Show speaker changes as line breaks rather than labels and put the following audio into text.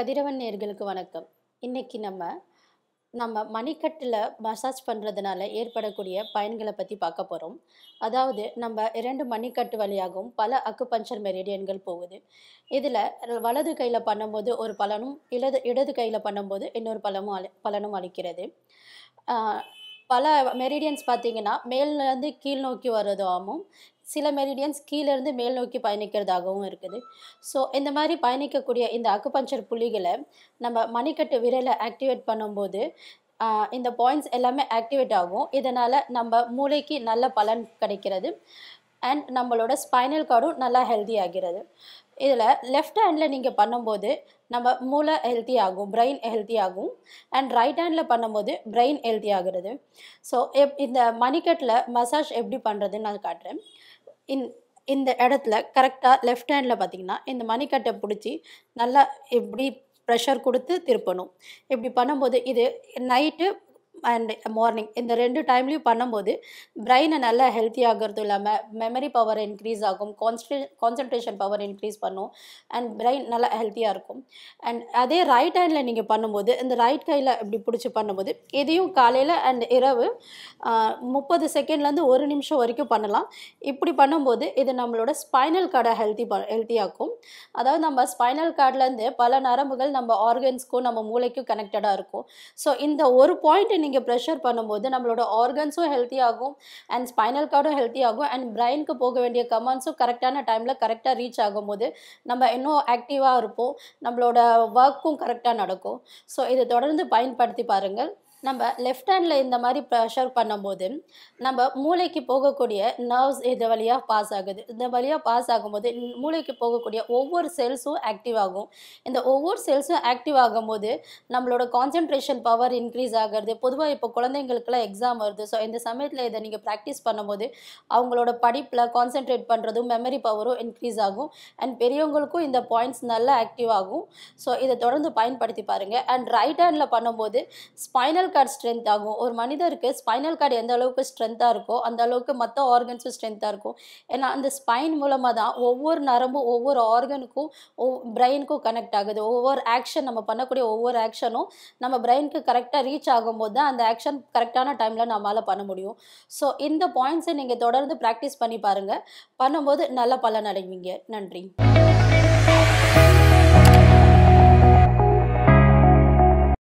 கதிரவன் நேர்களுக்கு வணக்கம் இன்றைக்கி நம்ம நம்ம மணிக்கட்டில் மசாஜ் பண்ணுறதுனால ஏற்படக்கூடிய பயன்களை பற்றி பார்க்க போகிறோம் அதாவது நம்ம இரண்டு மணிக்கட்டு வழியாகவும் பல அக்குபஞ்சர் மெரிடியன்கள் போகுது இதில் வலது கையில் பண்ணும்போது ஒரு பலனும் இடது இடது கையில் பண்ணும்போது இன்னொரு பலமும் அளி பலனும் அளிக்கிறது பல மெரிடியன்ஸ் பார்த்தீங்கன்னா மேல்லேருந்து கீழ் நோக்கி வர்றதாகவும் சில மெரிடியன்ஸ் கீழேருந்து மேல் நோக்கி பயணிக்கிறதாகவும் இருக்குது ஸோ இந்த மாதிரி பயணிக்கக்கூடிய இந்த அக்குபஞ்சர் புள்ளிகளை நம்ம மணிக்கட்டு விரலை ஆக்டிவேட் பண்ணும்போது இந்த பாயிண்ட்ஸ் எல்லாமே ஆக்டிவேட் ஆகும் இதனால் நம்ம மூளைக்கு நல்ல பலன் கிடைக்கிறது அண்ட் நம்மளோட ஸ்பைனல் கார்டும் நல்லா ஹெல்தி ஆகிறது இதில் லெஃப்ட் ஹேண்டில் நீங்கள் பண்ணும்போது நம்ம மூளை ஹெல்த்தி ஆகும் பிரெயின் ஹெல்த்தி ஆகும் அண்ட் ரைட் ஹேண்டில் பண்ணும்போது பிரெயின் ஹெல்த்தி ஆகிறது ஸோ எப் இந்த மணிக்கட்டில் மசாஜ் எப்படி பண்ணுறதுன்னு நான் காட்டுறேன் இந் இந்த இடத்துல கரெக்டாக லெஃப்ட் ஹேண்டில் பார்த்திங்கன்னா இந்த மணிக்கட்டை பிடிச்சி நல்லா இப்படி ப்ரெஷர் கொடுத்து திருப்பணும் இப்படி பண்ணும்போது இது நைட்டு அண்ட் மார்னிங் இந்த ரெண்டு டைம்லேயும் பண்ணும்போது பிரெயினை நல்லா ஹெல்த்தி ஆகிறது இல்லாமல் மெமரி பவர் இன்க்ரீஸ் ஆகும் கான்ஸ்ட்ரே கான்சன்ட்ரேஷன் பவர் இன்க்ரீஸ் பண்ணும் அண்ட் பிரெயின் நல்லா ஹெல்த்தியாக இருக்கும் அண்ட் அதே ரைட் ஹேண்டில் நீங்கள் பண்ணும்போது இந்த ரைட் கையில் இப்படி பிடிச்சி பண்ணும்போது இதையும் காலையில் அண்ட் இரவு முப்பது செகண்ட்லேருந்து ஒரு நிமிஷம் வரைக்கும் பண்ணலாம் இப்படி பண்ணும்போது இது நம்மளோட ஸ்பைனல் கார்டை ஹெல்த்தி ப ஹெல்த்தியாக்கும் அதாவது நம்ம ஸ்பைனல் கார்ட்லேருந்து பல நரம்புகள் நம்ம ஆர்கன்ஸ்க்கும் நம்ம மூளைக்கும் கனெக்டடாக இருக்கும் ஸோ இந்த ஒரு பாயிண்ட்டை நீங்கள் ப்ரெஷர் பண்ணும்போது நம்மளோட ஆர்கன்ஸும் ஹெல்த்தி ஆகும் அண்ட் ஸ்பைனல் கார்டும் ஹெல்த்தி ஆகும் அண்ட் பிரெயினுக்கு போக வேண்டிய கமெண்ட்ஸும் கரெக்டான டைமில் கரெக்டாக ரீச் ஆகும்போது நம்ம இன்னும் ஆக்டிவாக இருப்போம் நம்மளோட ஒர்க்கும் கரெக்டாக நடக்கும் ஸோ இதை தொடர்ந்து பயன்படுத்தி பாருங்கள் நம்ம லெஃப்ட் ஹேண்டில் இந்த மாதிரி ப்ரெஷர் பண்ணும்போது நம்ம மூளைக்கு போகக்கூடிய நர்வ்ஸ் இது வழியாக பாஸ் ஆகுது இந்த வழியாக பாஸ் ஆகும்போது மூளைக்கு போகக்கூடிய ஒவ்வொரு செல்ஸும் ஆக்டிவ் ஆகும் இந்த ஒவ்வொரு செல்ஸும் ஆக்டிவ் ஆகும்போது நம்மளோட கான்சென்ட்ரேஷன் பவர் இன்க்ரீஸ் ஆகிறது பொதுவாக இப்போ குழந்தைங்களுக்குலாம் எக்ஸாம் வருது ஸோ இந்த சமயத்தில் இதை நீங்கள் ப்ராக்டிஸ் பண்ணும்போது அவங்களோட படிப்பில் கான்சென்ட்ரேட் பண்ணுறதும் மெமரி பவரும் இன்க்ரீஸ் ஆகும் அண்ட் பெரியவங்களுக்கும் இந்த பாயிண்ட்ஸ் நல்லா ஆக்டிவ் ஆகும் ஸோ இதை தொடர்ந்து பயன்படுத்தி பாருங்கள் அண்ட் ரைட் ஹேண்டில் பண்ணும்போது ஸ்பைனல் கார்டு ஸ்ட்ரென்த் ஆகும் ஒரு மனிதருக்கு ஸ்பைனல் கார்டு எந்த அளவுக்கு ஸ்ட்ரென்த்தாக இருக்கோ அந்த அளவுக்கு மற்ற ஆர்கன்ஸும் ஸ்ட்ரென்த்தாக இருக்கும் ஏன்னா அந்த ஸ்பைன் மூலமாக தான் ஒவ்வொரு நரம்பும் ஒவ்வொரு ஆர்கனுக்கும் ஒவ் பிரெயினுக்கும் கனெக்ட் ஆகுது ஒவ்வொரு ஆக்ஷன் நம்ம பண்ணக்கூடிய ஒவ்வொரு ஆக்ஷனும் நம்ம பிரெயினுக்கு கரெக்டாக ரீச் ஆகும்போது தான் அந்த ஆக்ஷன் கரெக்டான டைமில் நம்மளால் பண்ண முடியும் ஸோ இந்த பாயிண்ட்ஸை நீங்கள் தொடர்ந்து ப்ராக்டிஸ் பண்ணி பாருங்கள் பண்ணும்போது நல்ல பலன் அடைவீங்க நன்றி